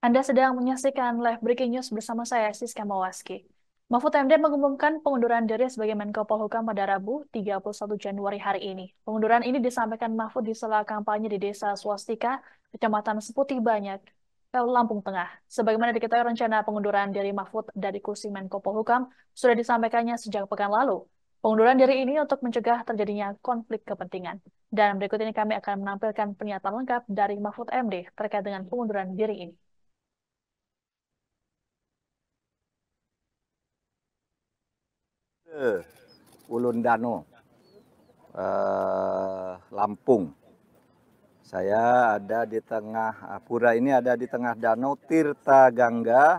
Anda sedang menyaksikan live breaking news bersama saya, Siska Mawaski. Mahfud MD mengumumkan pengunduran diri sebagai Menko Polhukam pada Rabu 31 Januari hari ini. Pengunduran ini disampaikan Mahfud di sela kampanye di Desa Swastika, Kecamatan Seputih Banyak, Lampung Tengah. Sebagaimana diketahui rencana pengunduran diri Mahfud dari kursi Menko Polhukam sudah disampaikannya sejak pekan lalu. Pengunduran diri ini untuk mencegah terjadinya konflik kepentingan. Dan berikut ini kami akan menampilkan pernyataan lengkap dari Mahfud MD terkait dengan pengunduran diri ini. Ulun Dano, eh, Lampung. Saya ada di tengah, ah, pura ini ada di tengah danau Tirta Gangga,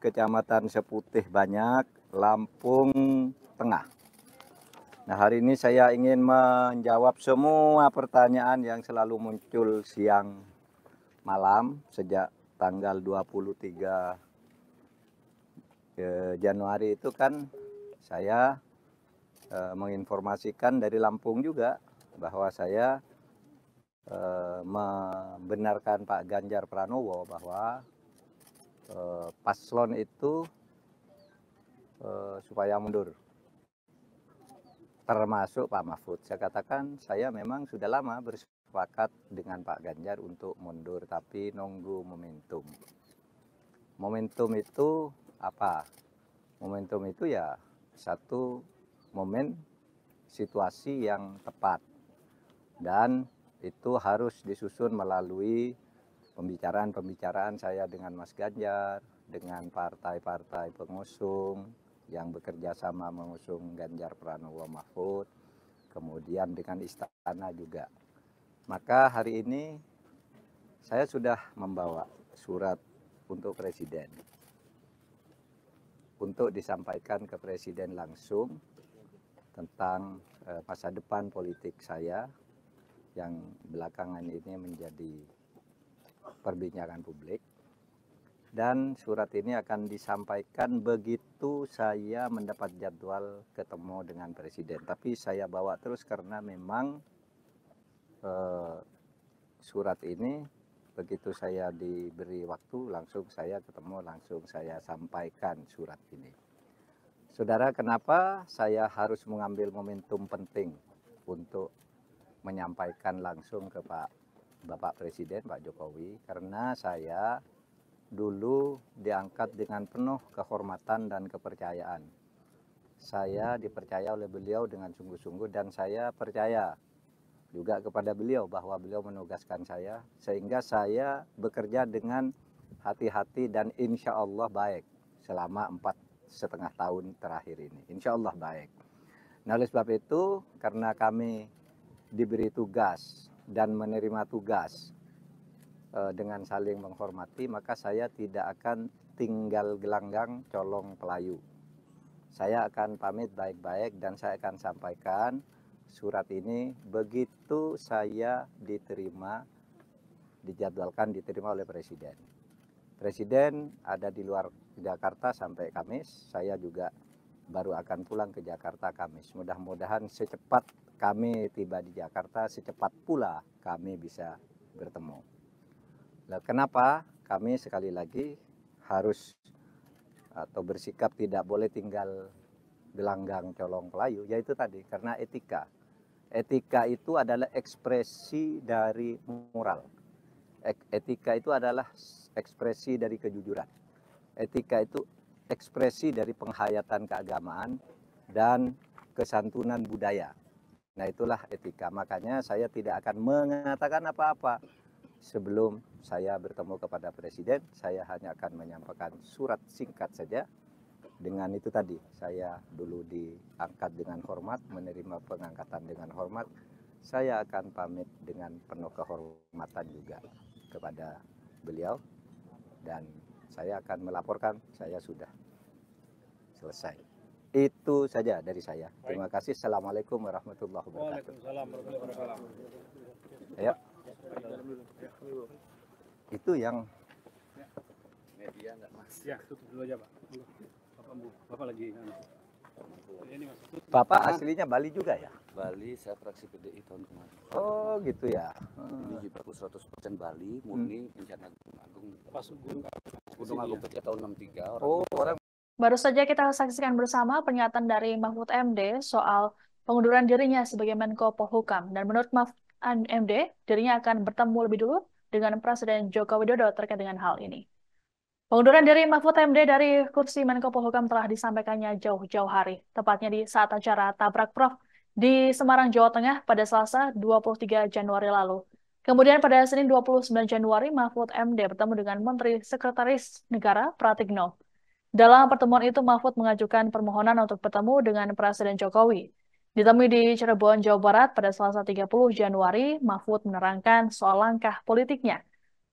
Kecamatan Seputih Banyak, Lampung Tengah. Nah hari ini saya ingin menjawab semua pertanyaan yang selalu muncul siang malam sejak tanggal 23 eh, Januari itu kan saya e, menginformasikan dari Lampung juga bahwa saya e, membenarkan Pak Ganjar Pranowo bahwa e, paslon itu e, supaya mundur termasuk Pak Mahfud. Saya katakan saya memang sudah lama bersepakat dengan Pak Ganjar untuk mundur tapi nunggu momentum. Momentum itu apa? Momentum itu ya satu momen situasi yang tepat dan itu harus disusun melalui pembicaraan-pembicaraan saya dengan Mas Ganjar, dengan partai-partai pengusung yang bekerja sama mengusung Ganjar Pranowo Mahfud, kemudian dengan istana juga. Maka hari ini saya sudah membawa surat untuk presiden untuk disampaikan ke Presiden langsung tentang uh, masa depan politik saya yang belakangan ini menjadi perbincangan publik. Dan surat ini akan disampaikan begitu saya mendapat jadwal ketemu dengan Presiden. Tapi saya bawa terus karena memang uh, surat ini begitu saya diberi waktu langsung saya ketemu langsung saya sampaikan surat ini. Saudara, kenapa saya harus mengambil momentum penting untuk menyampaikan langsung ke Pak Bapak Presiden Pak Jokowi? Karena saya dulu diangkat dengan penuh kehormatan dan kepercayaan. Saya dipercaya oleh beliau dengan sungguh-sungguh dan saya percaya juga kepada beliau bahwa beliau menugaskan saya sehingga saya bekerja dengan hati-hati dan insya Allah baik selama empat setengah tahun terakhir ini. Insya Allah baik. Nah oleh sebab itu karena kami diberi tugas dan menerima tugas e, dengan saling menghormati maka saya tidak akan tinggal gelanggang colong pelayu. Saya akan pamit baik-baik dan saya akan sampaikan surat ini begitu saya diterima dijadwalkan diterima oleh presiden. Presiden ada di luar Jakarta sampai Kamis, saya juga baru akan pulang ke Jakarta Kamis. Mudah-mudahan secepat kami tiba di Jakarta, secepat pula kami bisa bertemu. Nah, kenapa kami sekali lagi harus atau bersikap tidak boleh tinggal gelanggang colong pelayu, yaitu tadi karena etika. Etika itu adalah ekspresi dari moral. Etika itu adalah ekspresi dari kejujuran. Etika itu ekspresi dari penghayatan keagamaan dan kesantunan budaya. Nah, itulah etika. Makanya saya tidak akan mengatakan apa-apa sebelum saya bertemu kepada presiden. Saya hanya akan menyampaikan surat singkat saja dengan itu tadi saya dulu diangkat dengan hormat, menerima pengangkatan dengan hormat, saya akan pamit dengan penuh kehormatan juga kepada beliau dan saya akan melaporkan saya sudah selesai. Itu saja dari saya. Terima kasih. Assalamualaikum warahmatullahi wabarakatuh. Ya. Itu yang media nggak mas. Ya, tutup dulu aja Pak. Bapak lagi anu. Bapak aslinya Bali juga ya? Bali, saya fraksi PDI tahun kemarin. Oh gitu ya. Ini hmm. juga aku 100% Bali, hmm. murni hmm. bencana Gunung Agung. Pas Gunung Gunung Agung ya. tahun 63. Orang oh orang. Baru saja kita saksikan bersama pernyataan dari Mahfud MD soal pengunduran dirinya sebagai Menko Polhukam. Dan menurut Mahfud MD, dirinya akan bertemu lebih dulu dengan Presiden Joko Widodo terkait dengan hal ini. Pengunduran diri Mahfud MD dari kursi Menko Polhukam telah disampaikannya jauh-jauh hari, tepatnya di saat acara Tabrak Prof di Semarang, Jawa Tengah pada Selasa 23 Januari lalu. Kemudian pada Senin 29 Januari, Mahfud MD bertemu dengan Menteri Sekretaris Negara Pratikno. Dalam pertemuan itu, Mahfud mengajukan permohonan untuk bertemu dengan Presiden Jokowi. Ditemui di Cirebon, Jawa Barat pada Selasa 30 Januari, Mahfud menerangkan soal langkah politiknya –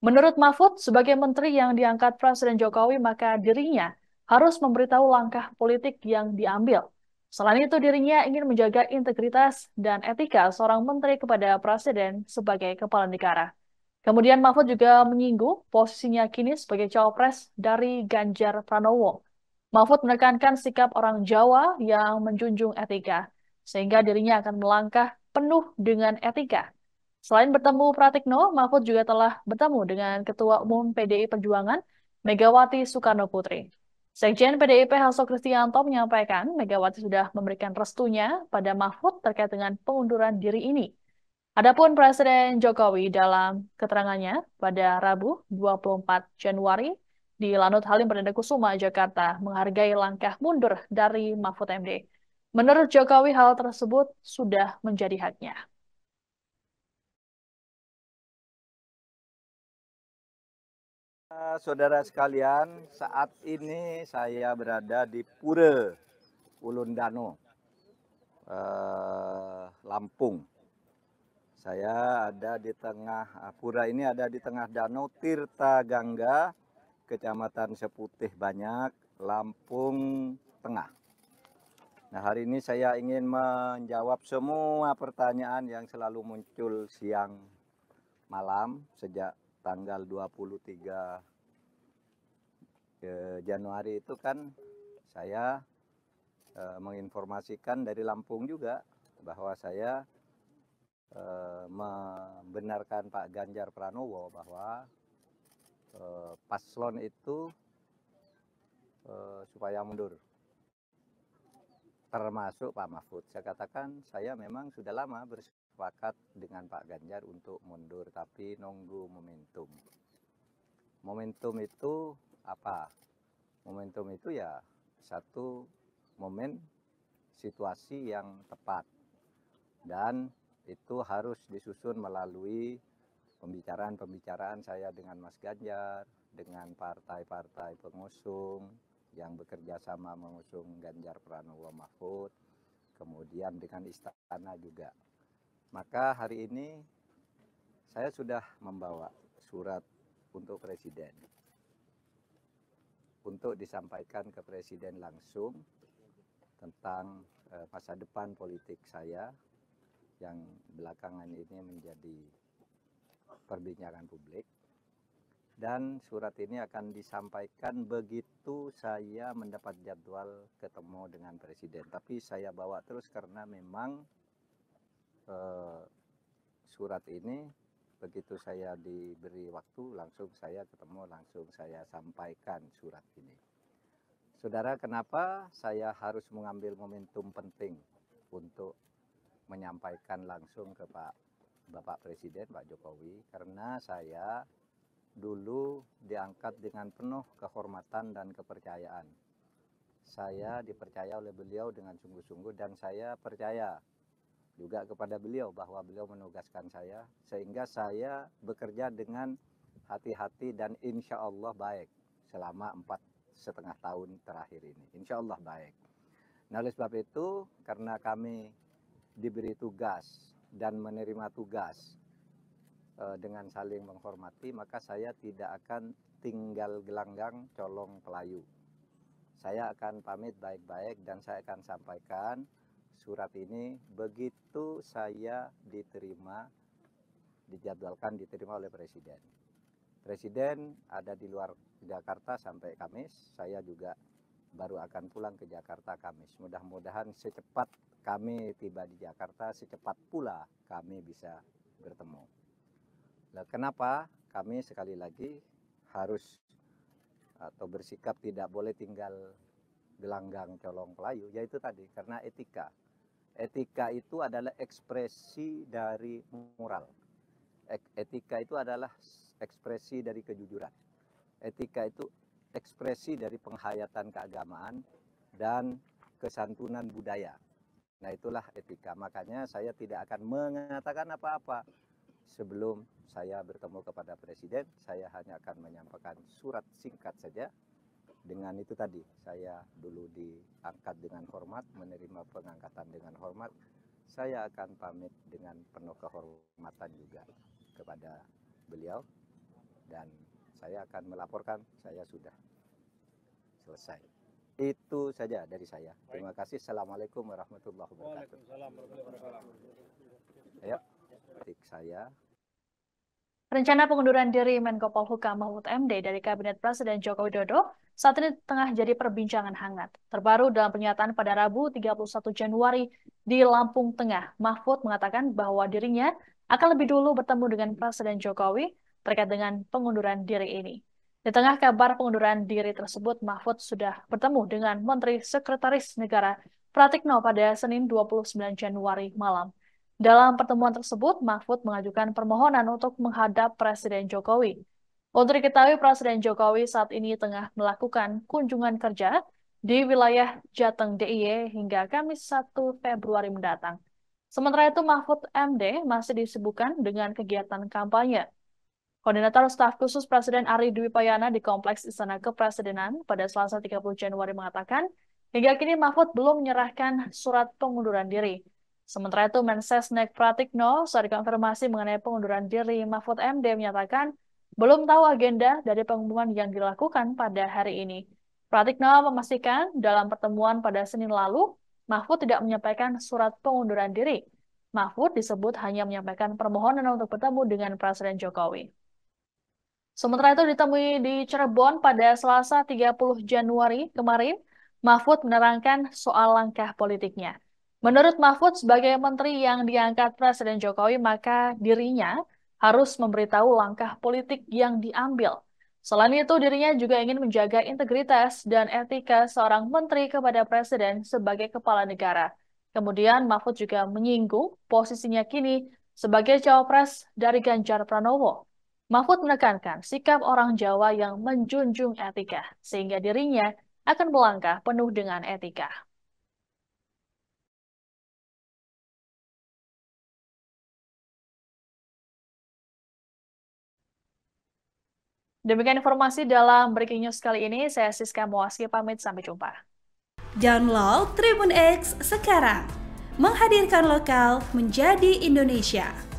Menurut Mahfud, sebagai menteri yang diangkat Presiden Jokowi, maka dirinya harus memberitahu langkah politik yang diambil. Selain itu, dirinya ingin menjaga integritas dan etika seorang menteri kepada Presiden sebagai kepala negara. Kemudian Mahfud juga menyinggung posisinya kini sebagai cawapres dari Ganjar Pranowo. Mahfud menekankan sikap orang Jawa yang menjunjung etika, sehingga dirinya akan melangkah penuh dengan etika Selain bertemu Pratikno, Mahfud juga telah bertemu dengan Ketua Umum PDI Perjuangan, Megawati Soekarno Putri. Sekjen PDIP Hasso Kristianto menyampaikan Megawati sudah memberikan restunya pada Mahfud terkait dengan pengunduran diri ini. Adapun Presiden Jokowi dalam keterangannya pada Rabu 24 Januari di Lanut Halim Perdana Kusuma, Jakarta, menghargai langkah mundur dari Mahfud MD. Menurut Jokowi, hal tersebut sudah menjadi haknya. Eh, saudara sekalian, saat ini saya berada di Pura Ulundano, eh, Lampung. Saya ada di tengah, eh, Pura ini ada di tengah danau Tirta Gangga, Kecamatan Seputih Banyak, Lampung Tengah. Nah hari ini saya ingin menjawab semua pertanyaan yang selalu muncul siang malam sejak tanggal 23 eh, Januari itu kan saya e, menginformasikan dari Lampung juga bahwa saya e, membenarkan Pak Ganjar Pranowo bahwa e, paslon itu e, supaya mundur termasuk Pak Mahfud. Saya katakan saya memang sudah lama bersama sepakat dengan Pak Ganjar untuk mundur, tapi nunggu momentum. Momentum itu apa? Momentum itu ya satu momen situasi yang tepat dan itu harus disusun melalui pembicaraan-pembicaraan saya dengan Mas Ganjar, dengan partai-partai pengusung yang bekerja sama mengusung Ganjar Pranowo Mahfud, kemudian dengan istana juga. Maka hari ini saya sudah membawa surat untuk presiden untuk disampaikan ke presiden langsung tentang eh, masa depan politik saya yang belakangan ini menjadi perbincangan publik dan surat ini akan disampaikan begitu saya mendapat jadwal ketemu dengan presiden tapi saya bawa terus karena memang Eh, surat ini begitu saya diberi waktu langsung saya ketemu langsung saya sampaikan surat ini. Saudara, kenapa saya harus mengambil momentum penting untuk menyampaikan langsung ke Pak Bapak Presiden Pak Jokowi karena saya dulu diangkat dengan penuh kehormatan dan kepercayaan. Saya dipercaya oleh beliau dengan sungguh-sungguh dan saya percaya juga kepada beliau bahwa beliau menugaskan saya sehingga saya bekerja dengan hati-hati dan insya Allah baik selama empat setengah tahun terakhir ini insya Allah baik nah oleh sebab itu karena kami diberi tugas dan menerima tugas e, dengan saling menghormati maka saya tidak akan tinggal gelanggang colong pelayu saya akan pamit baik-baik dan saya akan sampaikan surat ini begitu saya diterima, dijadwalkan diterima oleh Presiden. Presiden ada di luar Jakarta sampai Kamis, saya juga baru akan pulang ke Jakarta Kamis. Mudah-mudahan secepat kami tiba di Jakarta, secepat pula kami bisa bertemu. Nah, kenapa kami sekali lagi harus atau bersikap tidak boleh tinggal gelanggang colong Melayu, yaitu tadi karena etika. Etika itu adalah ekspresi dari moral. Etika itu adalah ekspresi dari kejujuran. Etika itu ekspresi dari penghayatan keagamaan dan kesantunan budaya. Nah, itulah etika. Makanya saya tidak akan mengatakan apa-apa sebelum saya bertemu kepada presiden. Saya hanya akan menyampaikan surat singkat saja dengan itu tadi saya dulu diangkat dengan hormat, menerima pengangkatan dengan hormat, saya akan pamit dengan penuh kehormatan juga kepada beliau dan saya akan melaporkan saya sudah selesai. Itu saja dari saya. Terima kasih. Assalamualaikum warahmatullahi wabarakatuh. Waalaikumsalam warahmatullahi saya. Rencana pengunduran diri Menko Polhukam Mahfud MD dari Kabinet Presiden Joko Widodo saat ini tengah jadi perbincangan hangat. Terbaru dalam pernyataan pada Rabu 31 Januari di Lampung Tengah, Mahfud mengatakan bahwa dirinya akan lebih dulu bertemu dengan Presiden Jokowi terkait dengan pengunduran diri ini. Di tengah kabar pengunduran diri tersebut, Mahfud sudah bertemu dengan Menteri Sekretaris Negara Pratikno pada Senin 29 Januari malam. Dalam pertemuan tersebut, Mahfud mengajukan permohonan untuk menghadap Presiden Jokowi untuk diketahui, Presiden Jokowi saat ini tengah melakukan kunjungan kerja di wilayah Jateng DIY hingga Kamis 1 Februari mendatang. Sementara itu, Mahfud MD masih disibukkan dengan kegiatan kampanye. Koordinator Staf Khusus Presiden Ari Dwi Payana di Kompleks Istana Kepresidenan pada Selasa 30 Januari mengatakan, hingga kini Mahfud belum menyerahkan surat pengunduran diri. Sementara itu, Mensesnek Pratikno saat dikonfirmasi mengenai pengunduran diri, Mahfud MD menyatakan belum tahu agenda dari pengumuman yang dilakukan pada hari ini. Pratikno memastikan dalam pertemuan pada Senin lalu, Mahfud tidak menyampaikan surat pengunduran diri. Mahfud disebut hanya menyampaikan permohonan untuk bertemu dengan Presiden Jokowi. Sementara itu ditemui di Cirebon pada Selasa 30 Januari kemarin, Mahfud menerangkan soal langkah politiknya. Menurut Mahfud, sebagai menteri yang diangkat Presiden Jokowi, maka dirinya harus memberitahu langkah politik yang diambil. Selain itu, dirinya juga ingin menjaga integritas dan etika seorang menteri kepada presiden sebagai kepala negara. Kemudian, Mahfud juga menyinggung posisinya kini sebagai cawapres dari Ganjar Pranowo. Mahfud menekankan sikap orang Jawa yang menjunjung etika, sehingga dirinya akan melangkah penuh dengan etika. Demikian informasi dalam Breaking News kali ini. Saya Siska Mawaski pamit sampai jumpa. Download Tribun X sekarang. Menghadirkan lokal menjadi Indonesia.